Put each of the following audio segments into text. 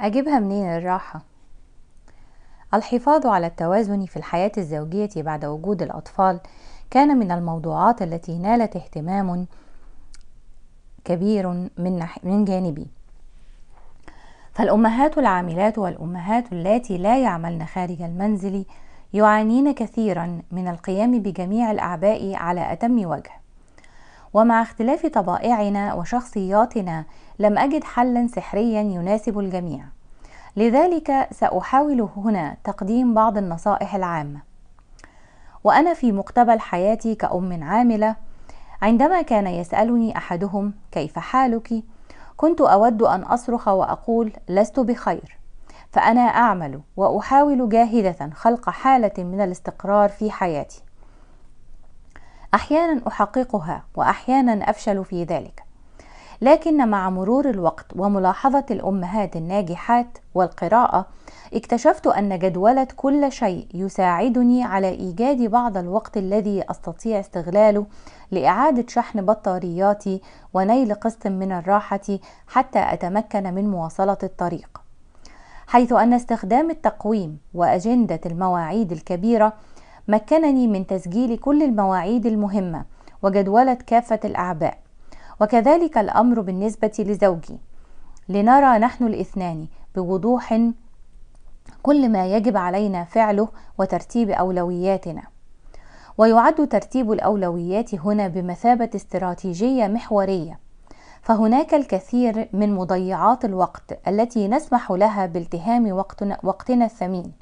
أجيبها منين الراحة؟ الحفاظ على التوازن في الحياة الزوجية بعد وجود الأطفال كان من الموضوعات التي نالت اهتمام كبير من, من جانبي فالأمهات العاملات والأمهات اللاتي لا يعملن خارج المنزل يعانين كثيرا من القيام بجميع الأعباء على أتم وجه ومع اختلاف طبائعنا وشخصياتنا لم أجد حلا سحريا يناسب الجميع لذلك سأحاول هنا تقديم بعض النصائح العامة وأنا في مقتبل حياتي كأم عاملة عندما كان يسألني أحدهم كيف حالك كنت أود أن أصرخ وأقول لست بخير فأنا أعمل وأحاول جاهدة خلق حالة من الاستقرار في حياتي أحيانا أحققها وأحيانا أفشل في ذلك لكن مع مرور الوقت وملاحظة الأمهات الناجحات والقراءة اكتشفت أن جدولة كل شيء يساعدني على إيجاد بعض الوقت الذي أستطيع استغلاله لإعادة شحن بطارياتي ونيل قسط من الراحة حتى أتمكن من مواصلة الطريق حيث أن استخدام التقويم وأجندة المواعيد الكبيرة مكنني من تسجيل كل المواعيد المهمة وجدولة كافة الأعباء وكذلك الأمر بالنسبة لزوجي لنرى نحن الاثنان بوضوح كل ما يجب علينا فعله وترتيب أولوياتنا ويعد ترتيب الأولويات هنا بمثابة استراتيجية محورية فهناك الكثير من مضيعات الوقت التي نسمح لها بالتهام وقتنا, وقتنا الثمين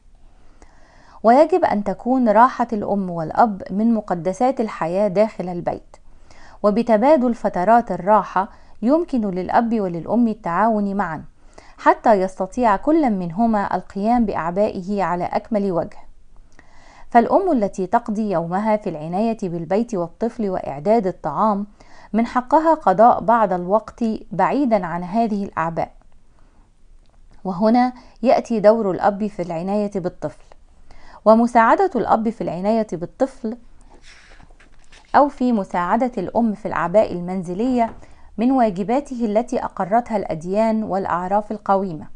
ويجب أن تكون راحة الأم والأب من مقدسات الحياة داخل البيت وبتبادل فترات الراحة يمكن للأب وللأم التعاون معا حتى يستطيع كل منهما القيام بأعبائه على أكمل وجه فالأم التي تقضي يومها في العناية بالبيت والطفل وإعداد الطعام من حقها قضاء بعض الوقت بعيدا عن هذه الأعباء وهنا يأتي دور الأب في العناية بالطفل ومساعدة الأب في العناية بالطفل أو في مساعدة الأم في الأعباء المنزلية من واجباته التي أقرتها الأديان والأعراف القويمة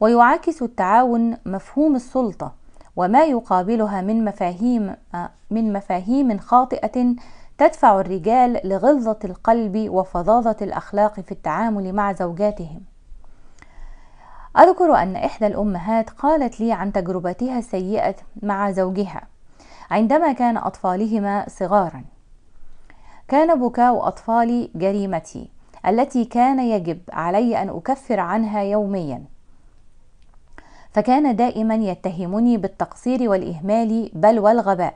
ويعاكس التعاون مفهوم السلطة وما يقابلها من مفاهيم من مفاهيم خاطئة تدفع الرجال لغلظة القلب وفظاظة الأخلاق في التعامل مع زوجاتهم. أذكر أن إحدى الأمهات قالت لي عن تجربتها السيئة مع زوجها عندما كان أطفالهما صغارا كان بكاء أطفالي جريمتي التي كان يجب علي أن أكفر عنها يوميا فكان دائما يتهمني بالتقصير والإهمال بل والغباء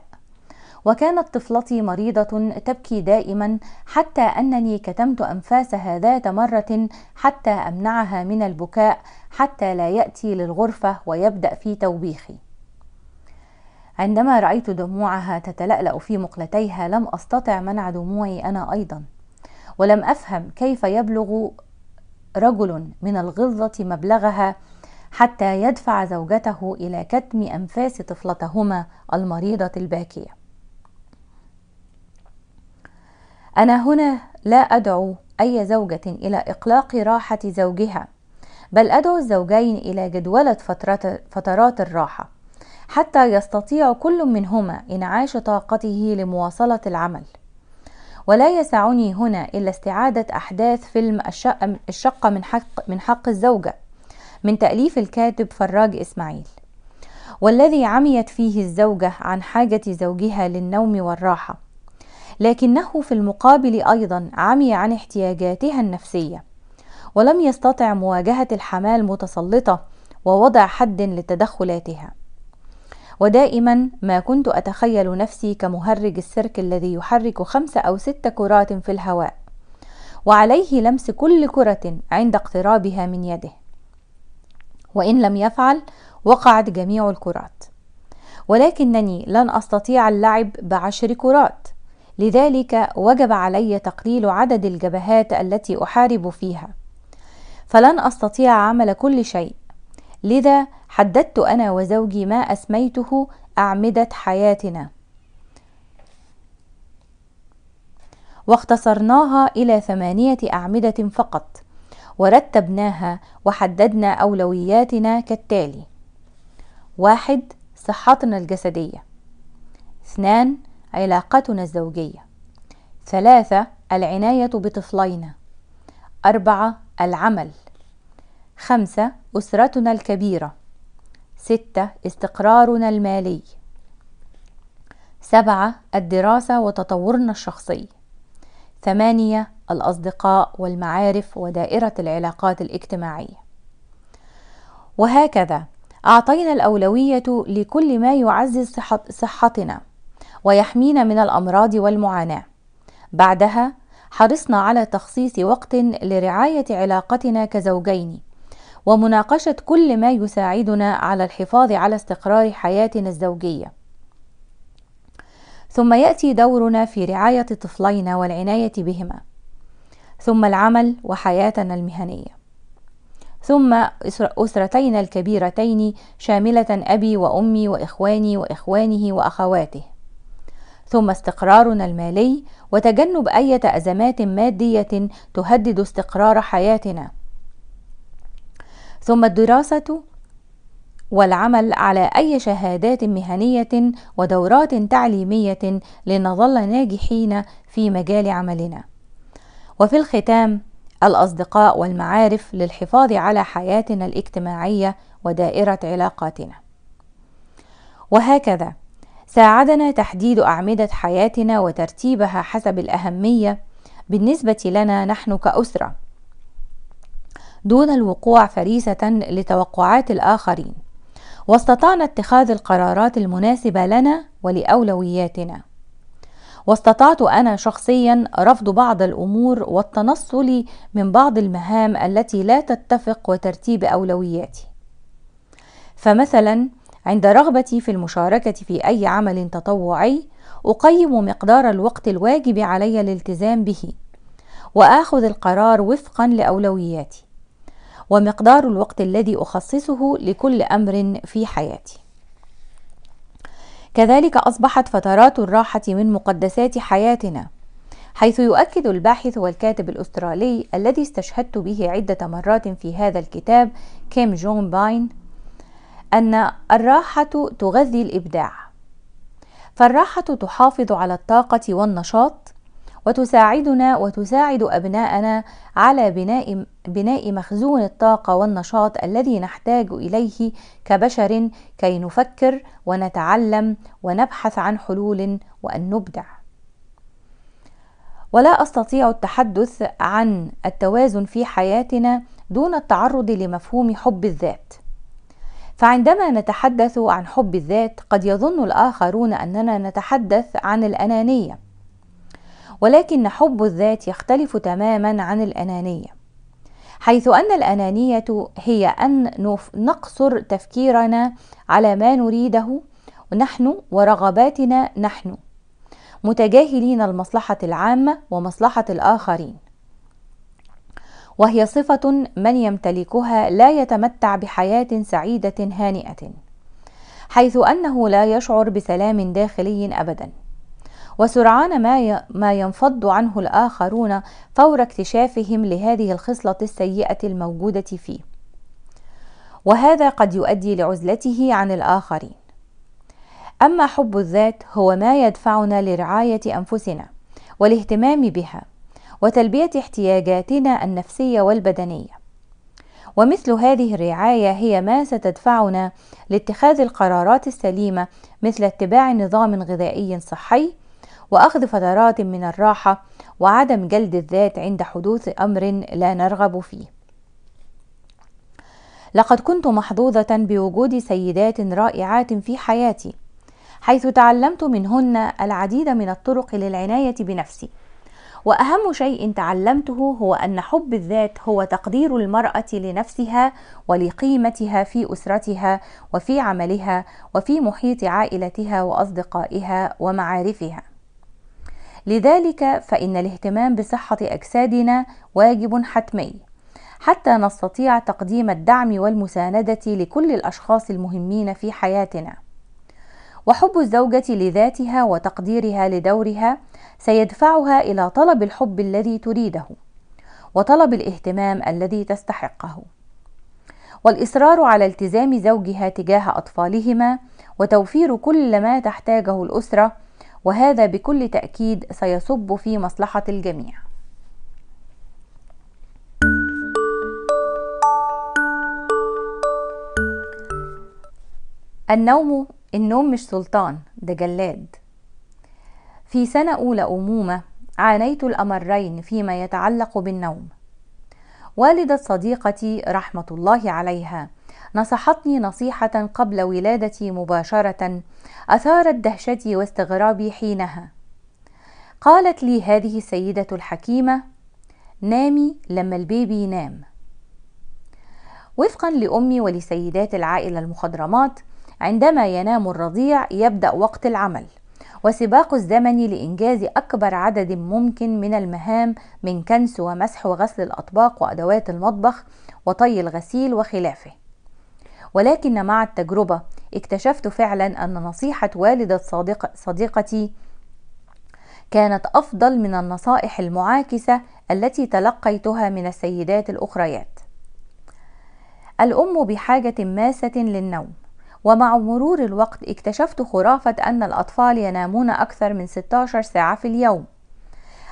وكانت طفلتي مريضة تبكي دائما حتى أنني كتمت أنفاسها ذات مرة حتى أمنعها من البكاء حتى لا يأتي للغرفة ويبدأ في توبيخي عندما رأيت دموعها تتلألأ في مقلتيها لم أستطع منع دموعي أنا أيضا ولم أفهم كيف يبلغ رجل من الغلظة مبلغها حتى يدفع زوجته إلى كتم أنفاس طفلتهما المريضة الباكية أنا هنا لا أدعو أي زوجة إلى إقلاق راحة زوجها بل أدعو الزوجين إلى جدولة فترات الراحة حتى يستطيع كل منهما انعاش طاقته لمواصله العمل ولا يسعني هنا الا استعاده احداث فيلم الشقه من حق من حق الزوجه من تاليف الكاتب فراج اسماعيل والذي عميت فيه الزوجه عن حاجه زوجها للنوم والراحه لكنه في المقابل ايضا عمي عن احتياجاتها النفسيه ولم يستطع مواجهه الحماه المتسلطه ووضع حد لتدخلاتها ودائما ما كنت أتخيل نفسي كمهرج السيرك الذي يحرك خمس أو ست كرات في الهواء وعليه لمس كل كرة عند اقترابها من يده وإن لم يفعل وقعت جميع الكرات ولكنني لن أستطيع اللعب بعشر كرات لذلك وجب علي تقليل عدد الجبهات التي أحارب فيها فلن أستطيع عمل كل شيء لذا حددت أنا وزوجي ما أسميته أعمدة حياتنا واختصرناها إلى ثمانية أعمدة فقط ورتبناها وحددنا أولوياتنا كالتالي واحد صحتنا الجسدية اثنان علاقتنا الزوجية ثلاثة العناية بطفلينا أربعة العمل خمسة أسرتنا الكبيرة ستة استقرارنا المالي سبعة الدراسة وتطورنا الشخصي ثمانية الأصدقاء والمعارف ودائرة العلاقات الاجتماعية وهكذا أعطينا الأولوية لكل ما يعزز صحتنا ويحمينا من الأمراض والمعاناة بعدها حرصنا على تخصيص وقت لرعاية علاقتنا كزوجين ومناقشة كل ما يساعدنا على الحفاظ على استقرار حياتنا الزوجية. ثم يأتي دورنا في رعاية طفلينا والعناية بهما، ثم العمل وحياتنا المهنية. ثم أسرتينا الكبيرتين شاملة أبي وأمي وإخواني وإخوانه وأخواته. ثم استقرارنا المالي وتجنب أية أزمات مادية تهدد استقرار حياتنا. ثم الدراسة والعمل على أي شهادات مهنية ودورات تعليمية لنظل ناجحين في مجال عملنا. وفي الختام الأصدقاء والمعارف للحفاظ على حياتنا الاجتماعية ودائرة علاقاتنا. وهكذا ساعدنا تحديد أعمدة حياتنا وترتيبها حسب الأهمية بالنسبة لنا نحن كأسرة. دون الوقوع فريسة لتوقعات الآخرين واستطعنا اتخاذ القرارات المناسبة لنا ولأولوياتنا واستطعت أنا شخصيا رفض بعض الأمور والتنصل من بعض المهام التي لا تتفق وترتيب أولوياتي فمثلا عند رغبتي في المشاركة في أي عمل تطوعي أقيم مقدار الوقت الواجب علي الالتزام به وآخذ القرار وفقا لأولوياتي ومقدار الوقت الذي أخصصه لكل أمر في حياتي كذلك أصبحت فترات الراحة من مقدسات حياتنا حيث يؤكد الباحث والكاتب الأسترالي الذي استشهدت به عدة مرات في هذا الكتاب كيم جون باين أن الراحة تغذي الإبداع فالراحة تحافظ على الطاقة والنشاط وتساعدنا وتساعد أبناءنا على بناء بناء مخزون الطاقة والنشاط الذي نحتاج إليه كبشر كي نفكر ونتعلم ونبحث عن حلول وأن نبدع. ولا أستطيع التحدث عن التوازن في حياتنا دون التعرض لمفهوم حب الذات. فعندما نتحدث عن حب الذات قد يظن الآخرون أننا نتحدث عن الأنانية ولكن حب الذات يختلف تماما عن الانانيه حيث ان الانانيه هي ان نقصر تفكيرنا على ما نريده نحن ورغباتنا نحن متجاهلين المصلحه العامه ومصلحه الاخرين وهي صفه من يمتلكها لا يتمتع بحياه سعيده هانئه حيث انه لا يشعر بسلام داخلي ابدا وسرعان ما ما ينفض عنه الآخرون فور اكتشافهم لهذه الخصلة السيئة الموجودة فيه وهذا قد يؤدي لعزلته عن الآخرين أما حب الذات هو ما يدفعنا لرعاية أنفسنا والاهتمام بها وتلبية احتياجاتنا النفسية والبدنية ومثل هذه الرعاية هي ما ستدفعنا لاتخاذ القرارات السليمة مثل اتباع نظام غذائي صحي واخذ فترات من الراحه وعدم جلد الذات عند حدوث امر لا نرغب فيه لقد كنت محظوظه بوجود سيدات رائعات في حياتي حيث تعلمت منهن العديد من الطرق للعنايه بنفسي واهم شيء تعلمته هو ان حب الذات هو تقدير المراه لنفسها ولقيمتها في اسرتها وفي عملها وفي محيط عائلتها واصدقائها ومعارفها لذلك فإن الاهتمام بصحة أجسادنا واجب حتمي حتى نستطيع تقديم الدعم والمساندة لكل الأشخاص المهمين في حياتنا. وحب الزوجة لذاتها وتقديرها لدورها سيدفعها إلى طلب الحب الذي تريده، وطلب الاهتمام الذي تستحقه. والإصرار على التزام زوجها تجاه أطفالهما وتوفير كل ما تحتاجه الأسرة وهذا بكل تأكيد سيصب في مصلحة الجميع النوم النوم مش سلطان ده جلاد في سنة أولى أمومة عانيت الأمرين فيما يتعلق بالنوم والدة صديقتي رحمة الله عليها نصحتني نصيحة قبل ولادتي مباشرة أثارت دهشتي واستغرابي حينها قالت لي هذه السيدة الحكيمة نامي لما البيبي ينام وفقا لأمي ولسيدات العائلة المخضرمات عندما ينام الرضيع يبدأ وقت العمل وسباق الزمن لإنجاز أكبر عدد ممكن من المهام من كنس ومسح وغسل الأطباق وأدوات المطبخ وطي الغسيل وخلافه ولكن مع التجربة اكتشفت فعلا أن نصيحة والدة صديق صديقتي كانت أفضل من النصائح المعاكسة التي تلقيتها من السيدات الأخريات. الأم بحاجة ماسة للنوم، ومع مرور الوقت اكتشفت خرافة أن الأطفال ينامون أكثر من 16 ساعة في اليوم.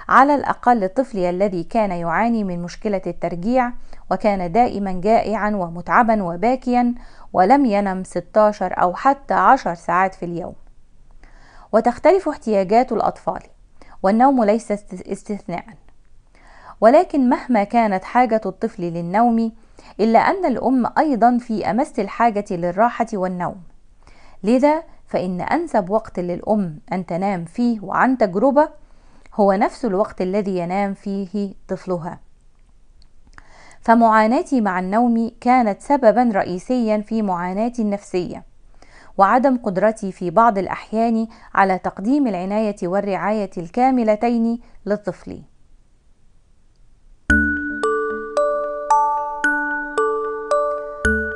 على الأقل طفلي الذي كان يعاني من مشكلة الترجيع وكان دائما جائعا ومتعبا وباكيا ولم ينم 16 أو حتى 10 ساعات في اليوم وتختلف احتياجات الأطفال والنوم ليس استثناء ولكن مهما كانت حاجة الطفل للنوم إلا أن الأم أيضا في أمس الحاجة للراحة والنوم لذا فإن أنسب وقت للأم أن تنام فيه وعن تجربة هو نفس الوقت الذي ينام فيه طفلها فمعاناتي مع النوم كانت سببا رئيسيا في معاناتي النفسيه وعدم قدرتي في بعض الاحيان على تقديم العنايه والرعايه الكاملتين لطفلي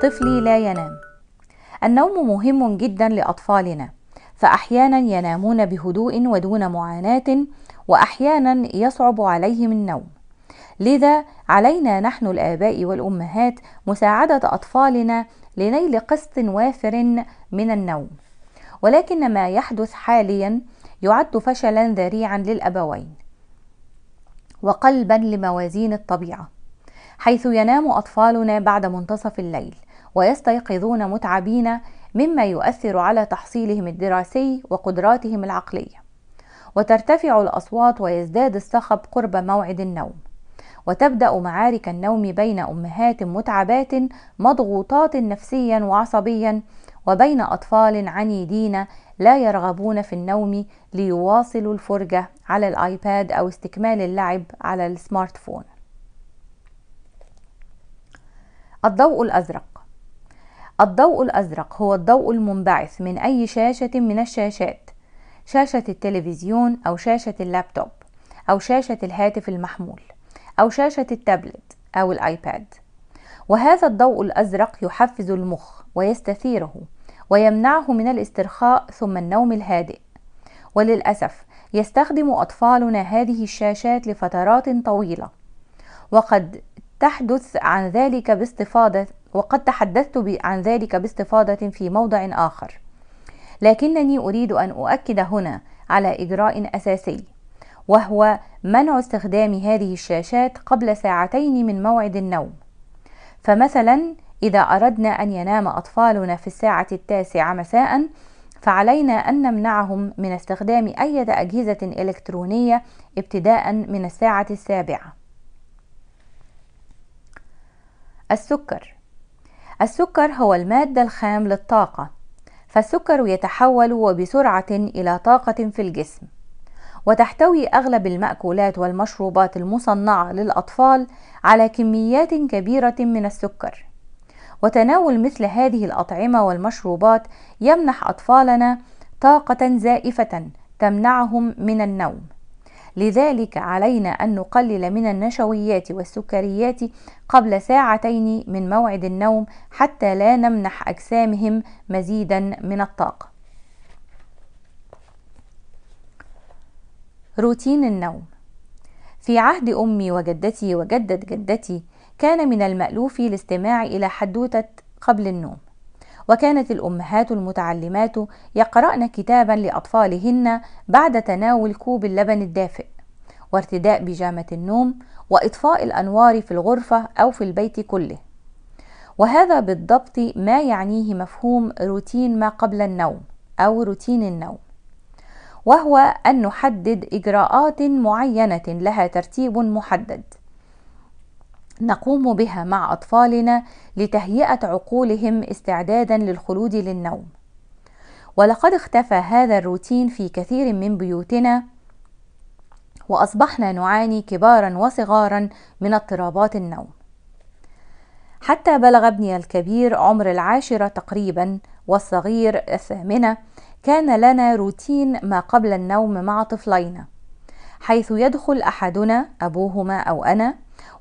طفلي لا ينام النوم مهم جدا لاطفالنا فاحيانا ينامون بهدوء ودون معاناه واحيانا يصعب عليهم النوم لذا علينا نحن الآباء والأمهات مساعدة أطفالنا لنيل قسط وافر من النوم ولكن ما يحدث حاليا يعد فشلا ذريعا للأبوين وقلبا لموازين الطبيعة حيث ينام أطفالنا بعد منتصف الليل ويستيقظون متعبين مما يؤثر على تحصيلهم الدراسي وقدراتهم العقليه وترتفع الاصوات ويزداد الصخب قرب موعد النوم وتبدأ معارك النوم بين أمهات متعبات مضغوطات نفسيا وعصبيا وبين أطفال عنيدين لا يرغبون في النوم ليواصلوا الفرجة على الآيباد أو استكمال اللعب على السمارت فون. الضوء الأزرق الضوء الأزرق هو الضوء المنبعث من أي شاشة من الشاشات شاشة التلفزيون أو شاشة اللابتوب أو شاشة الهاتف المحمول أو شاشة التابلت أو الآيباد وهذا الضوء الأزرق يحفز المخ ويستثيره ويمنعه من الاسترخاء ثم النوم الهادئ وللأسف يستخدم أطفالنا هذه الشاشات لفترات طويلة وقد تحدث عن ذلك باستفاضة وقد تحدثت عن ذلك باستفاضة في موضع آخر لكنني أريد أن أؤكد هنا على إجراء أساسي وهو منع استخدام هذه الشاشات قبل ساعتين من موعد النوم فمثلا إذا أردنا أن ينام أطفالنا في الساعة التاسعة مساء فعلينا أن نمنعهم من استخدام أي أجهزة إلكترونية ابتداء من الساعة السابعة. السكر السكر هو المادة الخام للطاقة، فالسكر يتحول وبسرعة إلى طاقة في الجسم، وتحتوي أغلب المأكولات والمشروبات المصنعة للأطفال على كميات كبيرة من السكر وتناول مثل هذه الأطعمة والمشروبات يمنح أطفالنا طاقة زائفة تمنعهم من النوم لذلك علينا أن نقلل من النشويات والسكريات قبل ساعتين من موعد النوم حتى لا نمنح أجسامهم مزيدا من الطاقة روتين النوم في عهد أمي وجدتي وجدة جدتي كان من المألوف الاستماع إلى حدوتة قبل النوم وكانت الأمهات المتعلمات يقرأن كتابا لأطفالهن بعد تناول كوب اللبن الدافئ وارتداء بيجامة النوم وإطفاء الأنوار في الغرفة أو في البيت كله وهذا بالضبط ما يعنيه مفهوم روتين ما قبل النوم أو روتين النوم وهو أن نحدد إجراءات معينة لها ترتيب محدد نقوم بها مع أطفالنا لتهيئة عقولهم استعدادا للخلود للنوم ولقد اختفى هذا الروتين في كثير من بيوتنا واصبحنا نعاني كبارا وصغارا من اضطرابات النوم حتى بلغ ابني الكبير عمر العاشره تقريبا والصغير الثامنه كان لنا روتين ما قبل النوم مع طفلينا حيث يدخل احدنا ابوهما او انا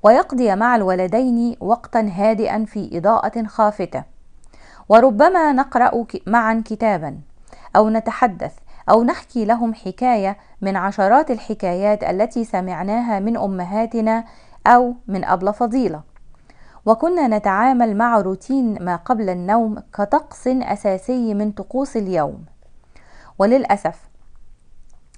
ويقضي مع الولدين وقتا هادئا في اضاءه خافته وربما نقرا معا كتابا او نتحدث او نحكي لهم حكايه من عشرات الحكايات التي سمعناها من امهاتنا او من ابله فضيله وكنا نتعامل مع روتين ما قبل النوم كطقس اساسي من طقوس اليوم وللأسف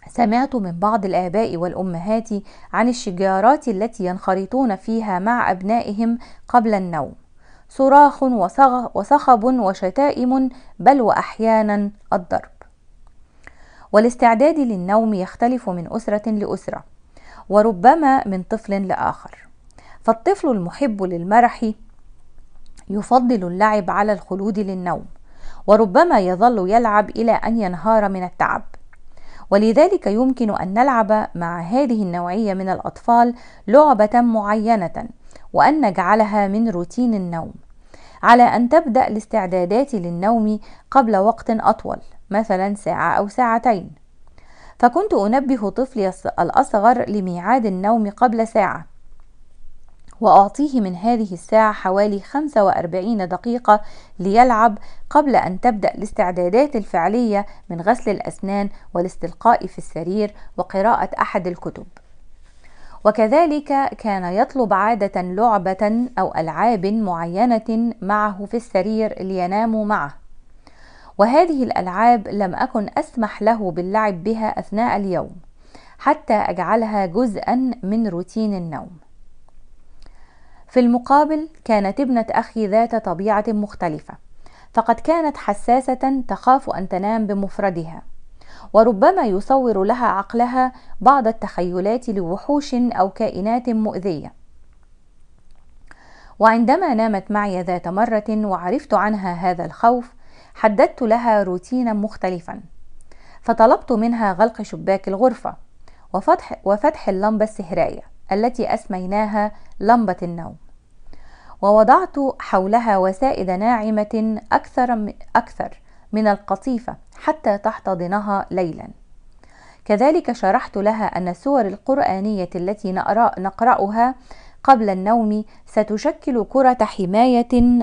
سمعت من بعض الآباء والأمهات عن الشجارات التي ينخرطون فيها مع أبنائهم قبل النوم صراخ وصخب وشتائم بل وأحيانا الضرب والاستعداد للنوم يختلف من أسرة لأسرة وربما من طفل لآخر فالطفل المحب للمرح يفضل اللعب على الخلود للنوم وربما يظل يلعب الى ان ينهار من التعب ولذلك يمكن ان نلعب مع هذه النوعيه من الاطفال لعبه معينه وان نجعلها من روتين النوم على ان تبدا الاستعدادات للنوم قبل وقت اطول مثلا ساعه او ساعتين فكنت انبه طفلي الاصغر لميعاد النوم قبل ساعه وأعطيه من هذه الساعة حوالي 45 دقيقة ليلعب قبل أن تبدأ الاستعدادات الفعلية من غسل الأسنان والاستلقاء في السرير وقراءة أحد الكتب. وكذلك كان يطلب عادة لعبة أو ألعاب معينة معه في السرير ليناموا معه. وهذه الألعاب لم أكن أسمح له باللعب بها أثناء اليوم، حتى أجعلها جزءًا من روتين النوم. في المقابل كانت ابنة أخي ذات طبيعة مختلفة فقد كانت حساسة تخاف أن تنام بمفردها وربما يصور لها عقلها بعض التخيلات لوحوش أو كائنات مؤذية وعندما نامت معي ذات مرة وعرفت عنها هذا الخوف حددت لها روتينا مختلفا فطلبت منها غلق شباك الغرفة وفتح, وفتح اللمبة السحرية التي أسميناها لمبة النوم ووضعت حولها وسائد ناعمة أكثر أكثر من القطيفة حتى تحتضنها ليلا كذلك شرحت لها أن السور القرآنية التي نقرأها قبل النوم ستشكل كرة حماية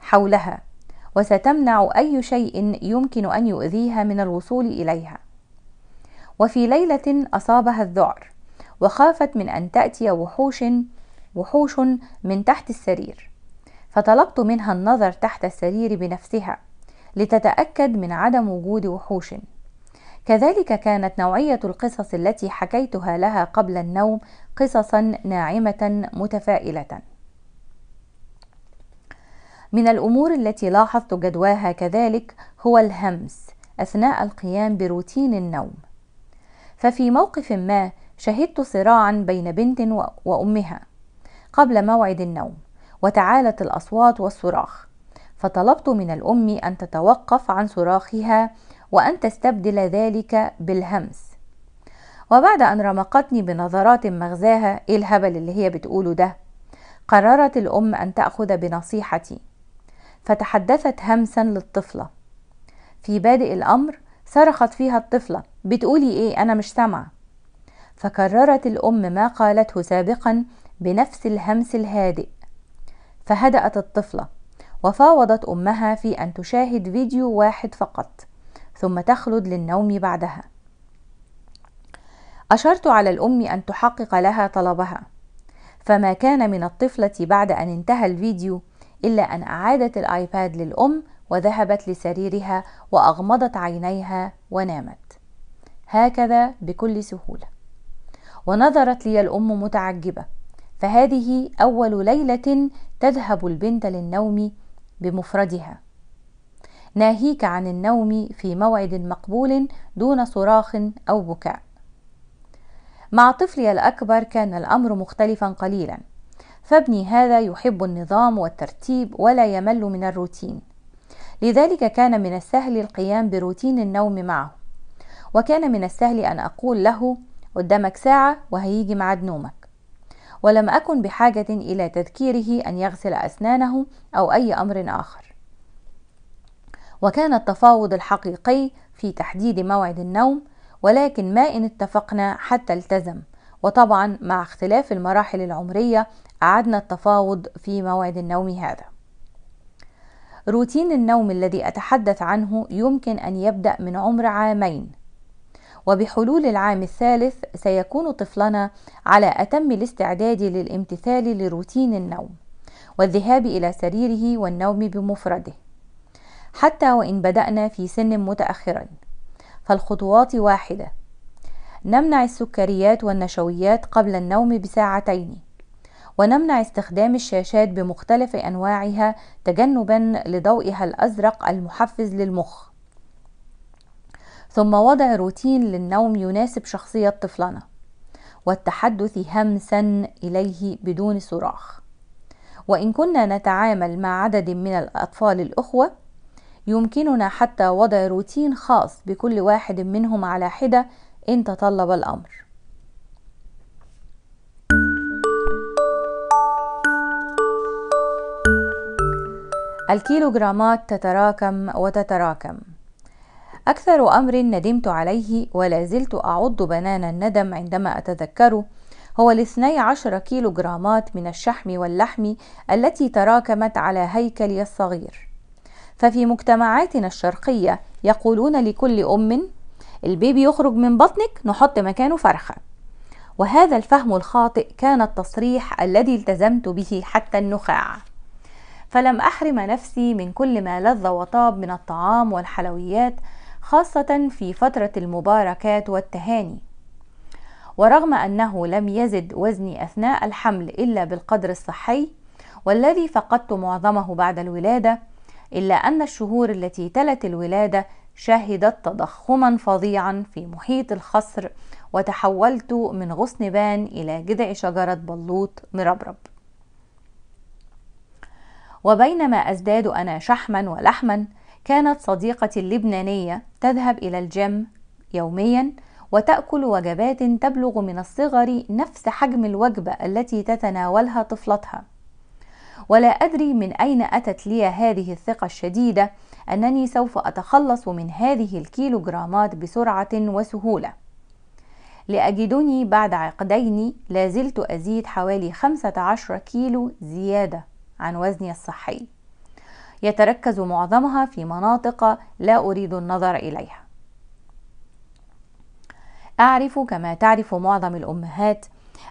حولها وستمنع أي شيء يمكن أن يؤذيها من الوصول إليها وفي ليلة أصابها الذعر وخافت من أن تأتي وحوش وحوش من تحت السرير فطلبت منها النظر تحت السرير بنفسها لتتاكد من عدم وجود وحوش كذلك كانت نوعيه القصص التي حكيتها لها قبل النوم قصصا ناعمه متفائله من الامور التي لاحظت جدواها كذلك هو الهمس اثناء القيام بروتين النوم ففي موقف ما شهدت صراعا بين بنت وامها قبل موعد النوم وتعالت الاصوات والصراخ فطلبت من الام ان تتوقف عن صراخها وان تستبدل ذلك بالهمس وبعد ان رمقتني بنظرات مغزاها ايه الهبل اللي هي بتقوله ده قررت الام ان تاخذ بنصيحتي فتحدثت همسا للطفله في بادئ الامر صرخت فيها الطفله بتقولي ايه انا مش سامعه فكررت الام ما قالته سابقا بنفس الهمس الهادئ فهدأت الطفلة وفاوضت أمها في أن تشاهد فيديو واحد فقط ثم تخلد للنوم بعدها أشرت على الأم أن تحقق لها طلبها فما كان من الطفلة بعد أن انتهى الفيديو إلا أن أعادت الآيباد للأم وذهبت لسريرها وأغمضت عينيها ونامت هكذا بكل سهولة ونظرت لي الأم متعجبة فهذه أول ليلة تذهب البنت للنوم بمفردها ناهيك عن النوم في موعد مقبول دون صراخ أو بكاء مع طفلي الأكبر كان الأمر مختلفا قليلا فابني هذا يحب النظام والترتيب ولا يمل من الروتين لذلك كان من السهل القيام بروتين النوم معه وكان من السهل أن أقول له قدامك ساعة وهيجي ميعاد نومك ولم أكن بحاجة إلى تذكيره أن يغسل أسنانه أو أي أمر آخر. وكان التفاوض الحقيقي في تحديد موعد النوم، ولكن ما إن اتفقنا حتى التزم، وطبعا مع اختلاف المراحل العمرية أعدنا التفاوض في موعد النوم هذا. روتين النوم الذي أتحدث عنه يمكن أن يبدأ من عمر عامين وبحلول العام الثالث سيكون طفلنا على أتم الاستعداد للامتثال لروتين النوم والذهاب إلى سريره والنوم بمفرده حتى وإن بدأنا في سن متأخرا فالخطوات واحدة نمنع السكريات والنشويات قبل النوم بساعتين ونمنع استخدام الشاشات بمختلف أنواعها تجنبا لضوئها الأزرق المحفز للمخ ثم وضع روتين للنوم يناسب شخصية طفلنا والتحدث همسا إليه بدون صراخ وإن كنا نتعامل مع عدد من الأطفال الأخوة يمكننا حتى وضع روتين خاص بكل واحد منهم على حدة إن تطلب الأمر الكيلوغرامات تتراكم وتتراكم أكثر أمر ندمت عليه ولا زلت أعض بنان الندم عندما أتذكره هو الاثني عشر كيلو جرامات من الشحم واللحم التي تراكمت على هيكلي الصغير ففي مجتمعاتنا الشرقية يقولون لكل أم البيبي يخرج من بطنك نحط مكانه فرخة وهذا الفهم الخاطئ كان التصريح الذي التزمت به حتى النخاع فلم أحرم نفسي من كل ما لذ وطاب من الطعام والحلويات خاصة في فترة المباركات والتهاني ورغم أنه لم يزد وزني أثناء الحمل إلا بالقدر الصحي والذي فقدت معظمه بعد الولادة إلا أن الشهور التي تلت الولادة شهدت تضخما فظيعا في محيط الخصر وتحولت من غصن بان إلى جذع شجرة بلوط مربرب وبينما أزداد أنا شحما ولحما كانت صديقتي اللبنانية تذهب إلى الجيم يوميا وتأكل وجبات تبلغ من الصغر نفس حجم الوجبة التي تتناولها طفلتها ولا أدري من أين أتت لي هذه الثقة الشديدة أنني سوف أتخلص من هذه الكيلوغرامات بسرعة وسهولة لأجدني بعد عقدين لازلت أزيد حوالي 15 كيلو زيادة عن وزني الصحي يتركز معظمها في مناطق لا أريد النظر إليها أعرف كما تعرف معظم الأمهات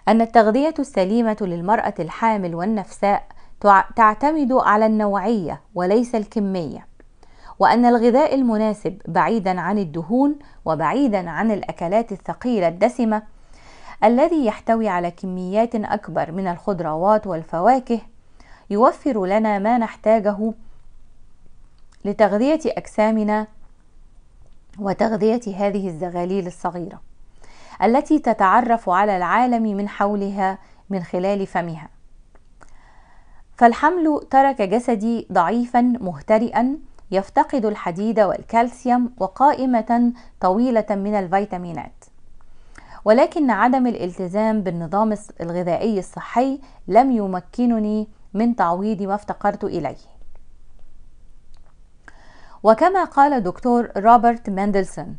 أن التغذية السليمة للمرأة الحامل والنفساء تعتمد على النوعية وليس الكمية وأن الغذاء المناسب بعيدا عن الدهون وبعيدا عن الأكلات الثقيلة الدسمة الذي يحتوي على كميات أكبر من الخضروات والفواكه يوفر لنا ما نحتاجه لتغذية أجسامنا وتغذية هذه الزغاليل الصغيرة التي تتعرف على العالم من حولها من خلال فمها فالحمل ترك جسدي ضعيفا مهترئا يفتقد الحديد والكالسيوم وقائمة طويلة من الفيتامينات ولكن عدم الالتزام بالنظام الغذائي الصحي لم يمكنني من تعويض ما افتقرت إليه وكما قال دكتور روبرت مندلسون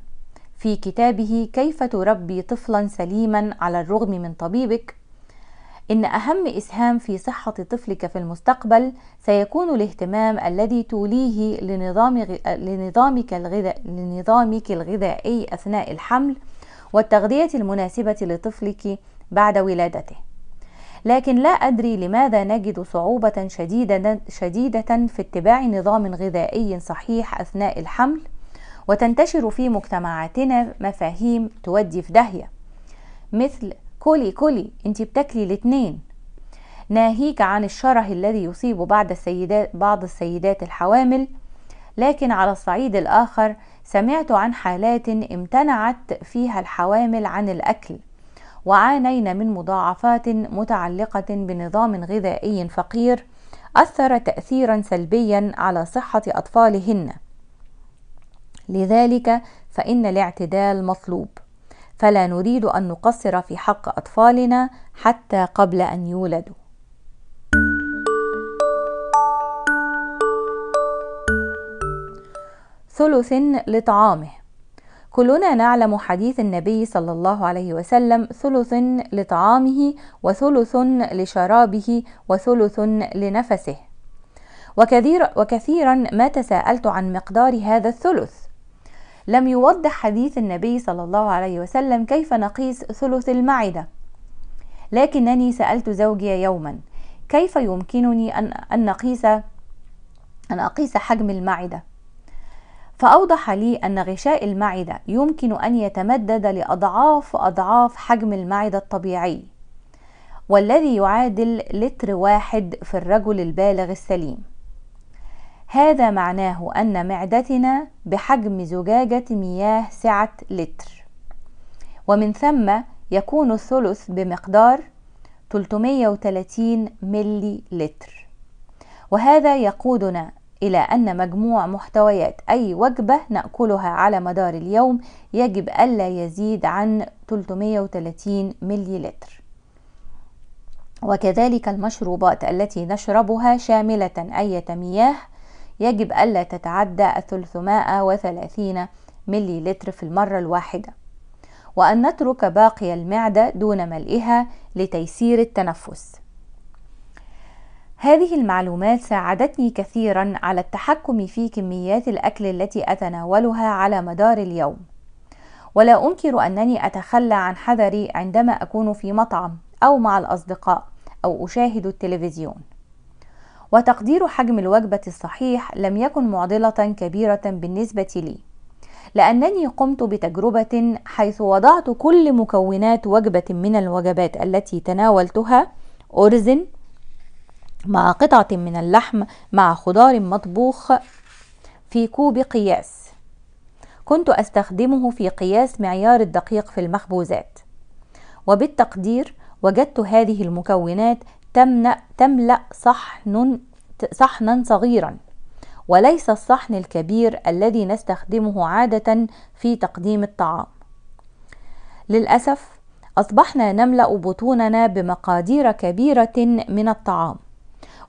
في كتابه كيف تربي طفلا سليما على الرغم من طبيبك ان اهم اسهام في صحه طفلك في المستقبل سيكون الاهتمام الذي توليه لنظام لنظامك الغذاء لنظامك الغذائي اثناء الحمل والتغذيه المناسبه لطفلك بعد ولادته لكن لا أدري لماذا نجد صعوبة شديدة, شديدة في اتباع نظام غذائي صحيح أثناء الحمل وتنتشر في مجتمعاتنا مفاهيم تودي في دهية مثل كولي كولي انت بتاكلي الاتنين ناهيك عن الشره الذي يصيب بعض السيدات بعض السيدات الحوامل لكن على الصعيد الآخر سمعت عن حالات امتنعت فيها الحوامل عن الأكل وعانينا من مضاعفات متعلقة بنظام غذائي فقير أثر تأثيرا سلبيا على صحة أطفالهن لذلك فإن الاعتدال مطلوب فلا نريد أن نقصر في حق أطفالنا حتى قبل أن يولدوا ثلث لطعامه كلنا نعلم حديث النبي صلى الله عليه وسلم ثلث لطعامه وثلث لشرابه وثلث لنفسه وكثير وكثيرا ما تساءلت عن مقدار هذا الثلث لم يوضح حديث النبي صلى الله عليه وسلم كيف نقيس ثلث المعده لكنني سالت زوجي يوما كيف يمكنني ان ان ان اقيس حجم المعده فأوضح لي أن غشاء المعدة يمكن أن يتمدد لأضعاف أضعاف حجم المعدة الطبيعي والذي يعادل لتر واحد في الرجل البالغ السليم هذا معناه أن معدتنا بحجم زجاجة مياه سعة لتر ومن ثم يكون الثلث بمقدار 330 ملي لتر وهذا يقودنا إلى أن مجموع محتويات أي وجبة نأكلها على مدار اليوم يجب ألا يزيد عن 330 مليلتر وكذلك المشروبات التي نشربها شاملة أية مياه يجب ألا تتعدى 330 مليلتر في المرة الواحدة وأن نترك باقي المعدة دون ملئها لتيسير التنفس هذه المعلومات ساعدتني كثيرا على التحكم في كميات الاكل التي اتناولها على مدار اليوم ولا انكر انني اتخلى عن حذري عندما اكون في مطعم او مع الاصدقاء او اشاهد التلفزيون وتقدير حجم الوجبه الصحيح لم يكن معضله كبيره بالنسبه لي لانني قمت بتجربه حيث وضعت كل مكونات وجبه من الوجبات التي تناولتها ارز مع قطعة من اللحم مع خضار مطبوخ في كوب قياس كنت أستخدمه في قياس معيار الدقيق في المخبوزات وبالتقدير وجدت هذه المكونات تملأ صحن صحنا صغيرا وليس الصحن الكبير الذي نستخدمه عادة في تقديم الطعام للأسف أصبحنا نملأ بطوننا بمقادير كبيرة من الطعام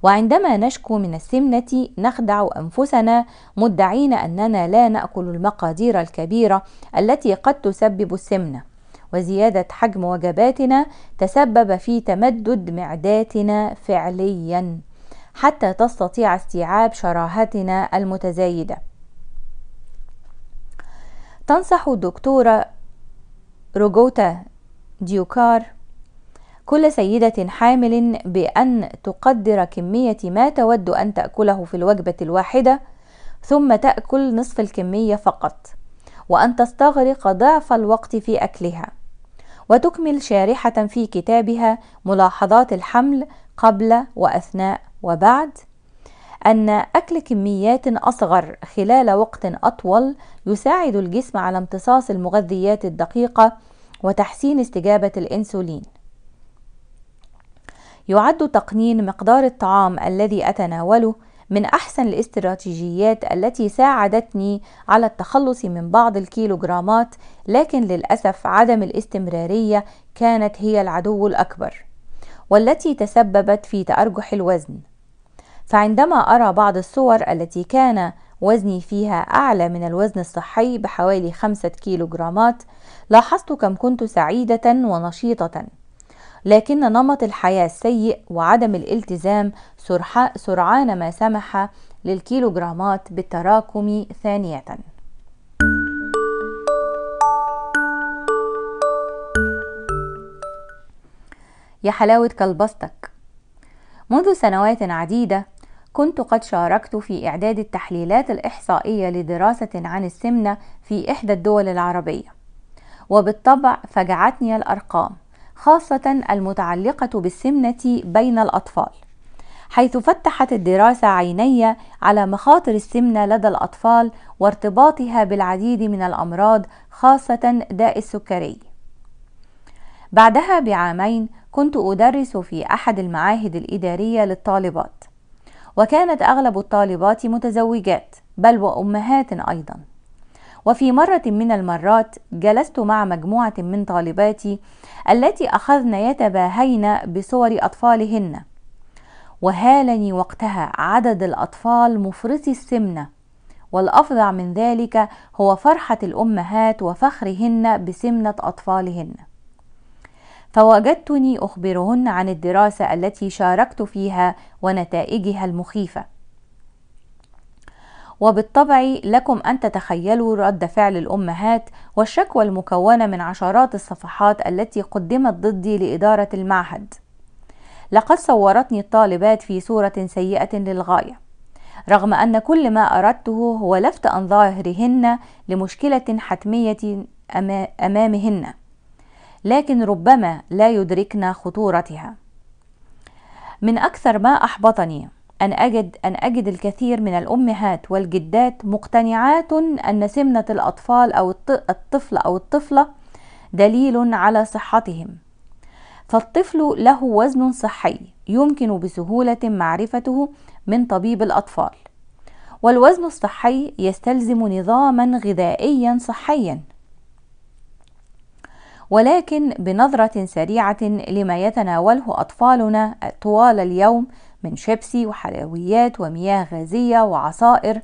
وعندما نشكو من السمنة نخدع أنفسنا مدعين أننا لا نأكل المقادير الكبيرة التي قد تسبب السمنة وزيادة حجم وجباتنا تسبب في تمدد معداتنا فعليا حتى تستطيع استيعاب شراهتنا المتزايدة تنصح الدكتورة روجوتا ديوكار كل سيدة حامل بأن تقدر كمية ما تود أن تأكله في الوجبة الواحدة ثم تأكل نصف الكمية فقط وأن تستغرق ضعف الوقت في أكلها وتكمل شارحة في كتابها ملاحظات الحمل قبل وأثناء وبعد أن أكل كميات أصغر خلال وقت أطول يساعد الجسم على امتصاص المغذيات الدقيقة وتحسين استجابة الأنسولين يعد تقنين مقدار الطعام الذي أتناوله من أحسن الاستراتيجيات التي ساعدتني على التخلص من بعض الكيلوغرامات لكن للأسف عدم الاستمرارية كانت هي العدو الأكبر والتي تسببت في تأرجح الوزن فعندما أرى بعض الصور التي كان وزني فيها أعلى من الوزن الصحي بحوالي خمسة كيلوغرامات لاحظت كم كنت سعيدة ونشيطة لكن نمط الحياة السيء وعدم الالتزام سرعان ما سمح للكيلوغرامات بالتراكم ثانية يا حلاوة كلبستك منذ سنوات عديدة كنت قد شاركت في إعداد التحليلات الإحصائية لدراسة عن السمنة في إحدى الدول العربية وبالطبع فجعتني الأرقام خاصة المتعلقة بالسمنة بين الأطفال حيث فتحت الدراسة عيني على مخاطر السمنة لدى الأطفال وارتباطها بالعديد من الأمراض خاصة داء السكري. بعدها بعامين كنت أدرس في أحد المعاهد الإدارية للطالبات، وكانت أغلب الطالبات متزوجات بل وأمهات أيضًا. وفي مرة من المرات جلست مع مجموعة من طالباتي التي أخذن يتباهين بصور أطفالهن وهالني وقتها عدد الأطفال مفرطي السمنة والأفظع من ذلك هو فرحة الأمهات وفخرهن بسمنة أطفالهن فوجدتني أخبرهن عن الدراسة التي شاركت فيها ونتائجها المخيفة وبالطبع لكم أن تتخيلوا رد فعل الأمهات والشكوى المكونة من عشرات الصفحات التي قدمت ضدي لإدارة المعهد لقد صورتني الطالبات في صورة سيئة للغاية رغم أن كل ما أردته هو لفت أنظارهن لمشكلة حتمية أمامهن لكن ربما لا يدركن خطورتها من أكثر ما أحبطني أن أجد أن أجد الكثير من الأمهات والجدات مقتنعات أن سمنة الأطفال أو الطفل أو الطفلة دليل على صحتهم فالطفل له وزن صحي يمكن بسهولة معرفته من طبيب الأطفال والوزن الصحي يستلزم نظاما غذائيا صحيا ولكن بنظرة سريعة لما يتناوله أطفالنا طوال اليوم من شيبسي وحلويات ومياه غازية وعصائر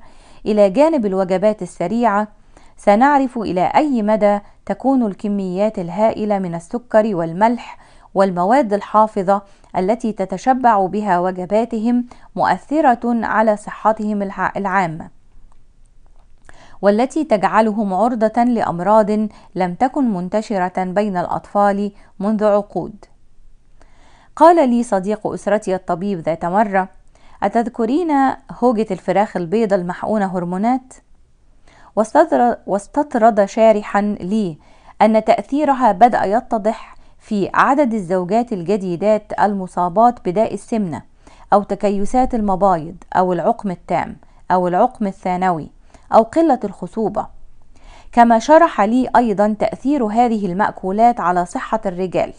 إلى جانب الوجبات السريعة سنعرف إلى أي مدى تكون الكميات الهائلة من السكر والملح والمواد الحافظة التي تتشبع بها وجباتهم مؤثرة على صحتهم العامة والتي تجعلهم عرضة لأمراض لم تكن منتشرة بين الأطفال منذ عقود قال لي صديق أسرتي الطبيب ذات مرة أتذكرين هوجة الفراخ البيضة المحقونة هرمونات؟ واستطرد شارحا لي أن تأثيرها بدأ يتضح في عدد الزوجات الجديدات المصابات بداء السمنة أو تكيسات المبايض أو العقم التام أو العقم الثانوي أو قلة الخصوبة كما شرح لي أيضا تأثير هذه المأكولات على صحة الرجال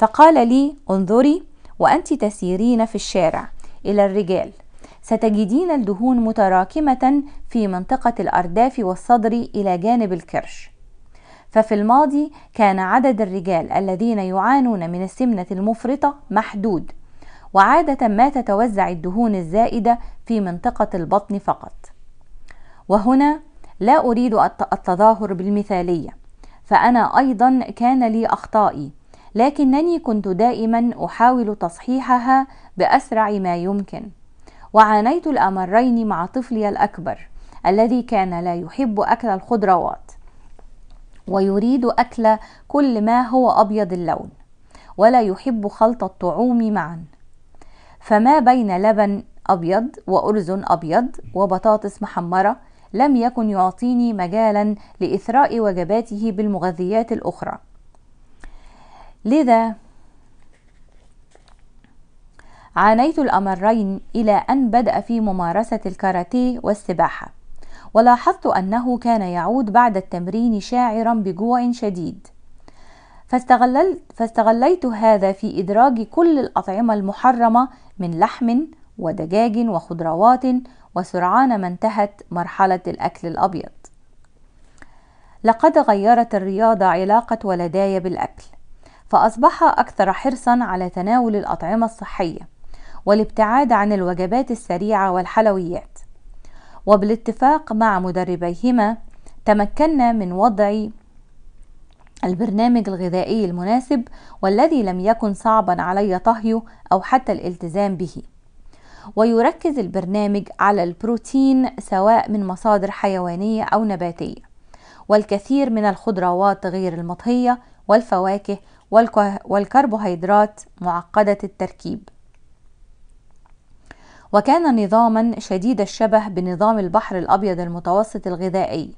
فقال لي انظري وأنت تسيرين في الشارع إلى الرجال ستجدين الدهون متراكمة في منطقة الأرداف والصدر إلى جانب الكرش ففي الماضي كان عدد الرجال الذين يعانون من السمنة المفرطة محدود وعادة ما تتوزع الدهون الزائدة في منطقة البطن فقط وهنا لا أريد التظاهر بالمثالية فأنا أيضا كان لي أخطائي لكنني كنت دائما احاول تصحيحها باسرع ما يمكن وعانيت الامرين مع طفلي الاكبر الذي كان لا يحب اكل الخضروات ويريد اكل كل ما هو ابيض اللون ولا يحب خلط الطعوم معا فما بين لبن ابيض وارز ابيض وبطاطس محمره لم يكن يعطيني مجالا لاثراء وجباته بالمغذيات الاخرى لذا عانيت الأمرين إلى أن بدأ في ممارسة الكاراتيه والسباحة ولاحظت أنه كان يعود بعد التمرين شاعرا بجوع شديد فاستغليت هذا في إدراج كل الأطعمة المحرمة من لحم ودجاج وخضروات وسرعان ما انتهت مرحلة الأكل الأبيض لقد غيرت الرياضة علاقة ولداي بالأكل فأصبح أكثر حرصا على تناول الأطعمة الصحية والابتعاد عن الوجبات السريعة والحلويات وبالاتفاق مع مدربيهما تمكنا من وضع البرنامج الغذائي المناسب والذي لم يكن صعبا علي طهيه أو حتى الالتزام به ويركز البرنامج على البروتين سواء من مصادر حيوانية أو نباتية والكثير من الخضروات غير المطهية والفواكه والكربوهيدرات معقدة التركيب وكان نظاما شديد الشبه بنظام البحر الأبيض المتوسط الغذائي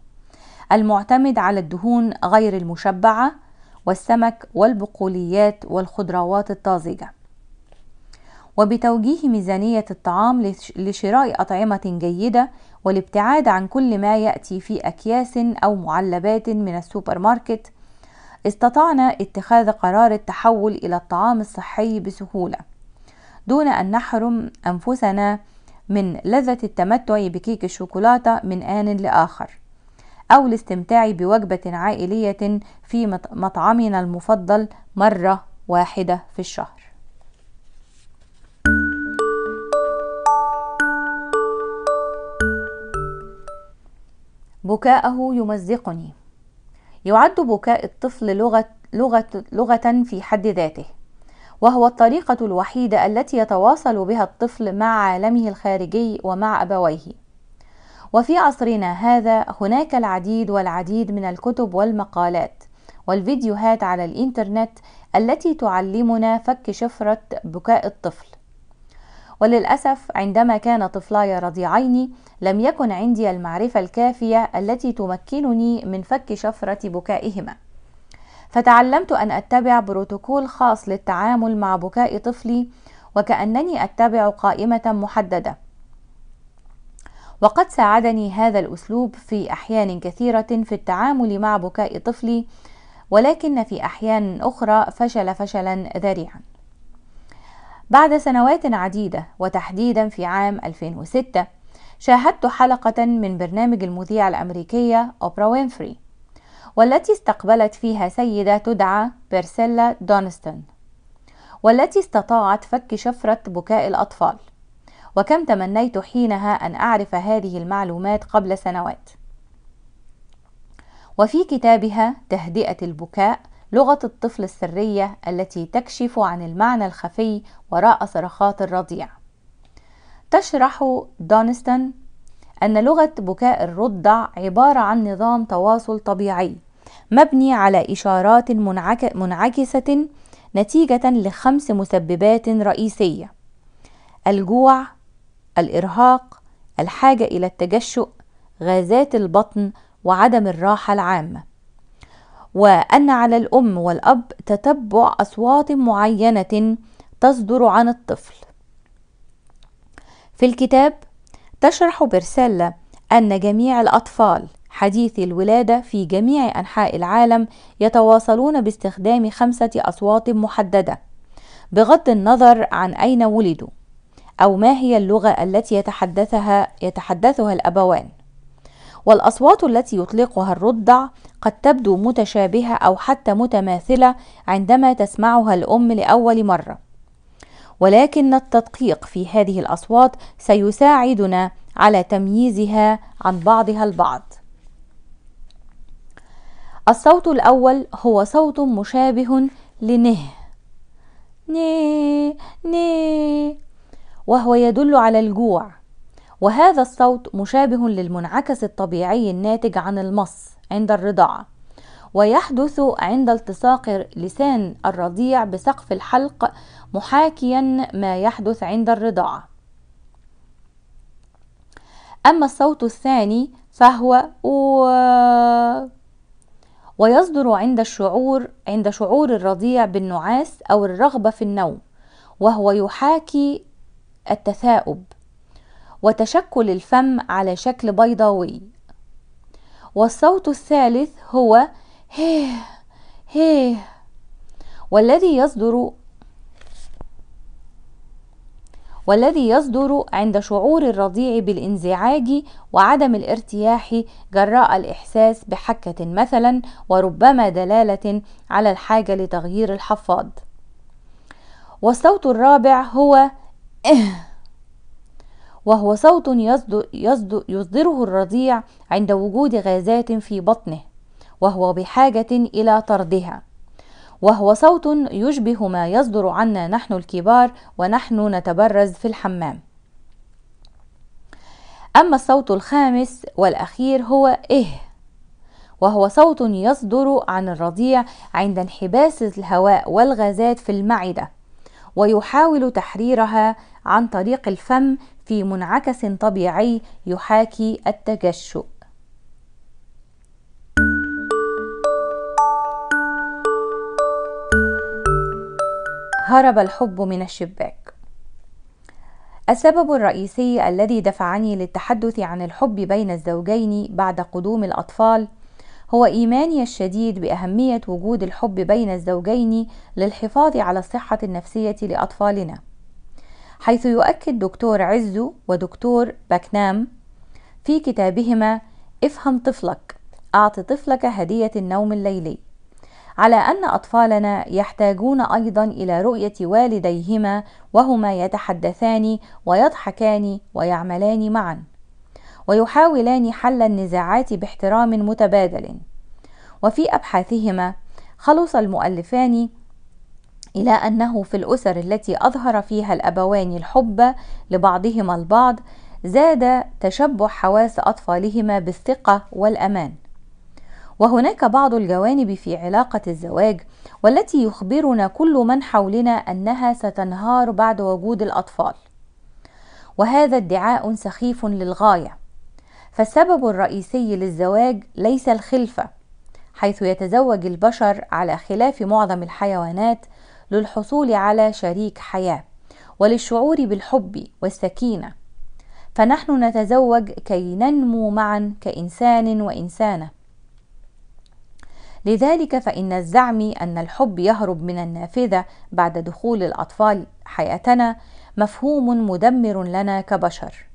المعتمد على الدهون غير المشبعة والسمك والبقوليات والخضروات الطازجة وبتوجيه ميزانية الطعام لشراء أطعمة جيدة والابتعاد عن كل ما يأتي في أكياس أو معلبات من السوبر ماركت استطعنا اتخاذ قرار التحول إلى الطعام الصحي بسهولة دون أن نحرم أنفسنا من لذة التمتع بكيك الشوكولاتة من آن لآخر أو الاستمتاع بوجبة عائلية في مطعمنا المفضل مرة واحدة في الشهر بكاءه يمزقني يعد بكاء الطفل لغة, لغة, لغة في حد ذاته وهو الطريقة الوحيدة التي يتواصل بها الطفل مع عالمه الخارجي ومع أبويه وفي عصرنا هذا هناك العديد والعديد من الكتب والمقالات والفيديوهات على الإنترنت التي تعلمنا فك شفرة بكاء الطفل وللأسف عندما كان طفلاي رضيعين لم يكن عندي المعرفة الكافية التي تمكنني من فك شفرة بكائهما فتعلمت أن أتبع بروتوكول خاص للتعامل مع بكاء طفلي وكأنني أتبع قائمة محددة وقد ساعدني هذا الأسلوب في أحيان كثيرة في التعامل مع بكاء طفلي ولكن في أحيان أخرى فشل فشلا ذريعا بعد سنوات عديدة وتحديدا في عام 2006 شاهدت حلقة من برنامج المذيعة الأمريكية أوبرا وينفري والتي استقبلت فيها سيدة تدعى بيرسيلا دونستون والتي استطاعت فك شفرة بكاء الأطفال وكم تمنيت حينها أن أعرف هذه المعلومات قبل سنوات وفي كتابها تهدئة البكاء لغة الطفل السرية التي تكشف عن المعنى الخفي وراء صرخات الرضيع. تشرح دونستون أن لغة بكاء الرضع عبارة عن نظام تواصل طبيعي مبني على إشارات منعكسة نتيجة لخمس مسببات رئيسية: الجوع، الإرهاق، الحاجة إلى التجشؤ، غازات البطن، وعدم الراحة العامة. وأن على الأم والأب تتبع أصوات معينة تصدر عن الطفل. في الكتاب تشرح برسالة أن جميع الأطفال حديث الولادة في جميع أنحاء العالم يتواصلون باستخدام خمسة أصوات محددة بغض النظر عن أين ولدوا أو ما هي اللغة التي يتحدثها يتحدثها الأبوان والاصوات التي يطلقها الرضع قد تبدو متشابهه او حتى متماثله عندما تسمعها الام لاول مره ولكن التدقيق في هذه الاصوات سيساعدنا على تمييزها عن بعضها البعض الصوت الاول هو صوت مشابه لنه ني ني وهو يدل على الجوع وهذا الصوت مشابه للمنعكس الطبيعي الناتج عن المص عند الرضاعة ويحدث عند التصاق لسان الرضيع بسقف الحلق محاكيا ما يحدث عند الرضاعة أما الصوت الثاني فهو ويصدر عند الشعور عند شعور الرضيع بالنعاس أو الرغبة في النوم وهو يحاكي التثاؤب وتشكل الفم على شكل بيضاوي والصوت الثالث هو هيه هيه والذي يصدر والذي يصدر عند شعور الرضيع بالانزعاج وعدم الارتياح جراء الإحساس بحكة مثلا وربما دلالة على الحاجة لتغيير الحفاض والصوت الرابع هو إه وهو صوت يصدر يصدره الرضيع عند وجود غازات في بطنه وهو بحاجة إلى طردها وهو صوت يشبه ما يصدر عنا نحن الكبار ونحن نتبرز في الحمام أما الصوت الخامس والأخير هو إه وهو صوت يصدر عن الرضيع عند انحباس الهواء والغازات في المعدة ويحاول تحريرها عن طريق الفم في منعكس طبيعي يحاكي التجشؤ هرب الحب من الشباك السبب الرئيسي الذي دفعني للتحدث عن الحب بين الزوجين بعد قدوم الاطفال هو ايماني الشديد باهميه وجود الحب بين الزوجين للحفاظ على الصحه النفسيه لاطفالنا حيث يؤكد دكتور عزو ودكتور باكنام في كتابهما افهم طفلك أعط طفلك هدية النوم الليلي على أن أطفالنا يحتاجون أيضا إلى رؤية والديهما وهما يتحدثان ويضحكان ويعملان معا ويحاولان حل النزاعات باحترام متبادل وفي أبحاثهما خلص المؤلفان إلى أنه في الأسر التي أظهر فيها الأبوان الحب لبعضهما البعض زاد تشبع حواس أطفالهما بالثقة والأمان. وهناك بعض الجوانب في علاقة الزواج والتي يخبرنا كل من حولنا أنها ستنهار بعد وجود الأطفال. وهذا ادعاء سخيف للغاية. فالسبب الرئيسي للزواج ليس الخلفة، حيث يتزوج البشر على خلاف معظم الحيوانات للحصول على شريك حياه وللشعور بالحب والسكينه فنحن نتزوج كي ننمو معا كانسان وانسانه لذلك فان الزعم ان الحب يهرب من النافذه بعد دخول الاطفال حياتنا مفهوم مدمر لنا كبشر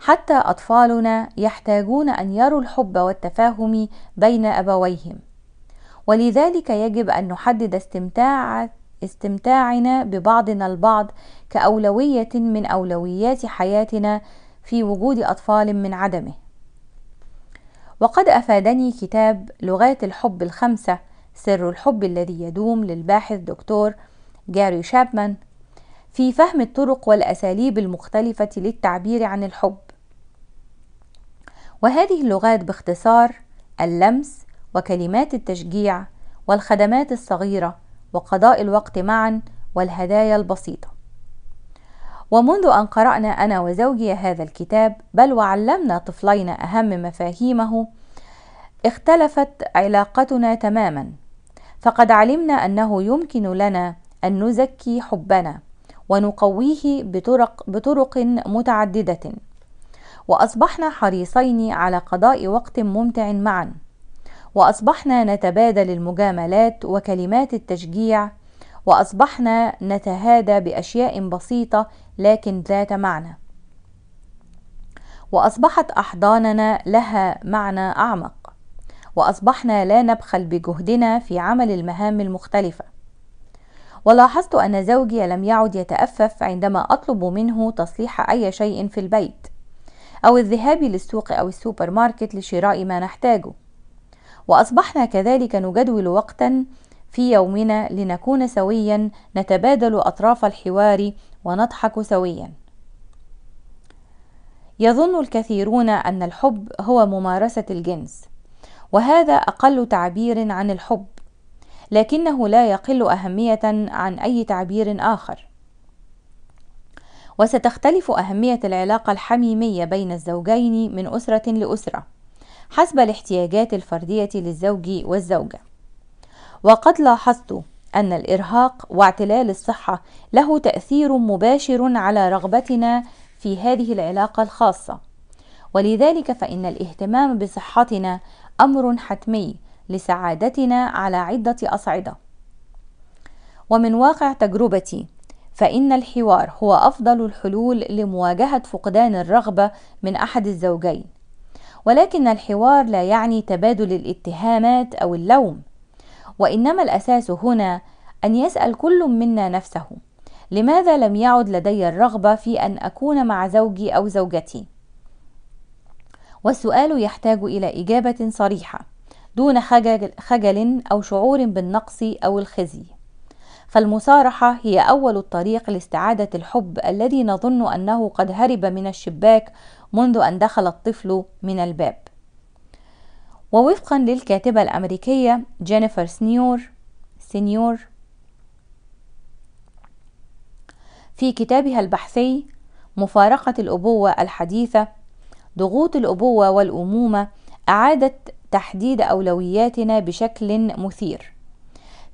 حتى اطفالنا يحتاجون ان يروا الحب والتفاهم بين ابويهم ولذلك يجب ان نحدد استمتاع استمتاعنا ببعضنا البعض كأولوية من أولويات حياتنا في وجود أطفال من عدمه. وقد أفادني كتاب لغات الحب الخمسة سر الحب الذي يدوم للباحث دكتور جاري شابمان في فهم الطرق والأساليب المختلفة للتعبير عن الحب. وهذه اللغات باختصار اللمس وكلمات التشجيع والخدمات الصغيره وقضاء الوقت معا والهدايا البسيطة ومنذ أن قرأنا أنا وزوجي هذا الكتاب بل وعلمنا طفلينا أهم مفاهيمه اختلفت علاقتنا تماما فقد علمنا أنه يمكن لنا أن نزكي حبنا ونقويه بطرق, بطرق متعددة وأصبحنا حريصين على قضاء وقت ممتع معا واصبحنا نتبادل المجاملات وكلمات التشجيع واصبحنا نتهادى باشياء بسيطه لكن ذات معنى واصبحت احضاننا لها معنى اعمق واصبحنا لا نبخل بجهدنا في عمل المهام المختلفه ولاحظت ان زوجي لم يعد يتافف عندما اطلب منه تصليح اي شيء في البيت او الذهاب للسوق او السوبر ماركت لشراء ما نحتاجه وأصبحنا كذلك نجدول وقتا في يومنا لنكون سويا نتبادل أطراف الحوار ونضحك سويا يظن الكثيرون أن الحب هو ممارسة الجنس وهذا أقل تعبير عن الحب لكنه لا يقل أهمية عن أي تعبير آخر وستختلف أهمية العلاقة الحميمية بين الزوجين من أسرة لأسرة حسب الاحتياجات الفردية للزوج والزوجة وقد لاحظت أن الإرهاق واعتلال الصحة له تأثير مباشر على رغبتنا في هذه العلاقة الخاصة ولذلك فإن الاهتمام بصحتنا أمر حتمي لسعادتنا على عدة أصعدة ومن واقع تجربتي فإن الحوار هو أفضل الحلول لمواجهة فقدان الرغبة من أحد الزوجين ولكن الحوار لا يعني تبادل الاتهامات او اللوم وانما الاساس هنا ان يسال كل منا نفسه لماذا لم يعد لدي الرغبه في ان اكون مع زوجي او زوجتي والسؤال يحتاج الى اجابه صريحه دون خجل, خجل او شعور بالنقص او الخزي فالمصارحه هي اول الطريق لاستعاده الحب الذي نظن انه قد هرب من الشباك منذ أن دخل الطفل من الباب ووفقا للكاتبة الأمريكية جينيفر سنيور سنيور في كتابها البحثي مفارقة الأبوة الحديثة ضغوط الأبوة والأمومة أعادت تحديد أولوياتنا بشكل مثير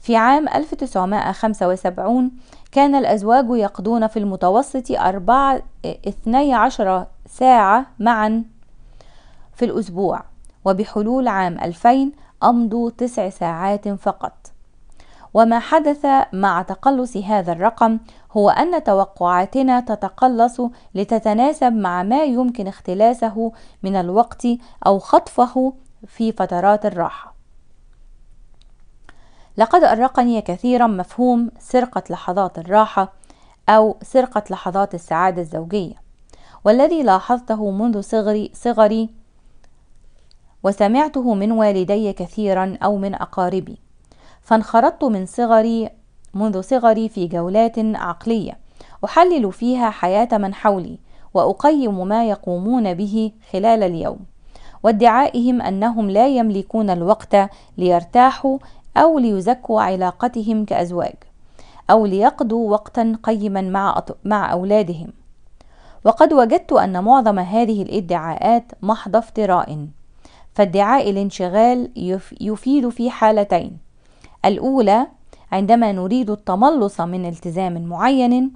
في عام 1975 كان الأزواج يقضون في المتوسط أربعة 12 ساعة معا في الأسبوع وبحلول عام 2000 أمضوا تسع ساعات فقط وما حدث مع تقلص هذا الرقم هو أن توقعاتنا تتقلص لتتناسب مع ما يمكن اختلاسه من الوقت أو خطفه في فترات الراحة لقد أرقني كثيرا مفهوم سرقة لحظات الراحة أو سرقة لحظات السعادة الزوجية والذي لاحظته منذ صغري صغري وسمعته من والدي كثيرا أو من أقاربي فانخرطت من صغري منذ صغري في جولات عقلية أحلل فيها حياة من حولي وأقيم ما يقومون به خلال اليوم وادعائهم أنهم لا يملكون الوقت ليرتاحوا أو ليزكوا علاقتهم كأزواج أو ليقضوا وقتا قيما مع, مع أولادهم وقد وجدت أن معظم هذه الادعاءات محض افتراء فادعاء الانشغال يفيد في حالتين الأولى عندما نريد التملص من التزام معين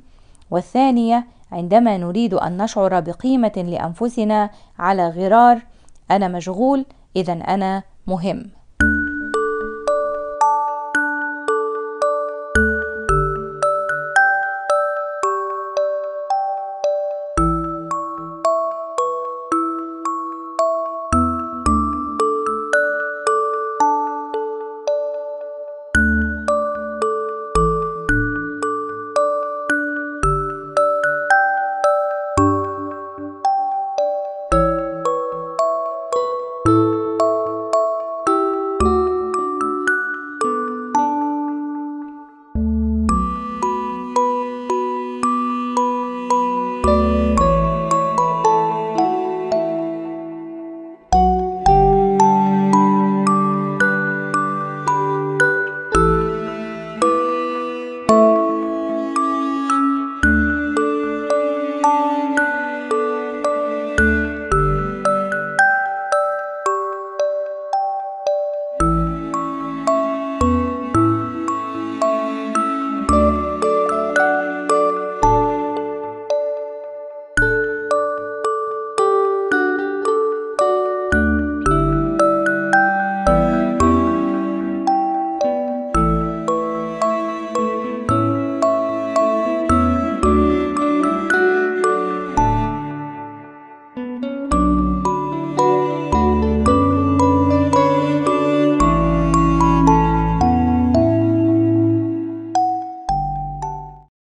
والثانية عندما نريد أن نشعر بقيمة لأنفسنا على غرار أنا مشغول إذا أنا مهم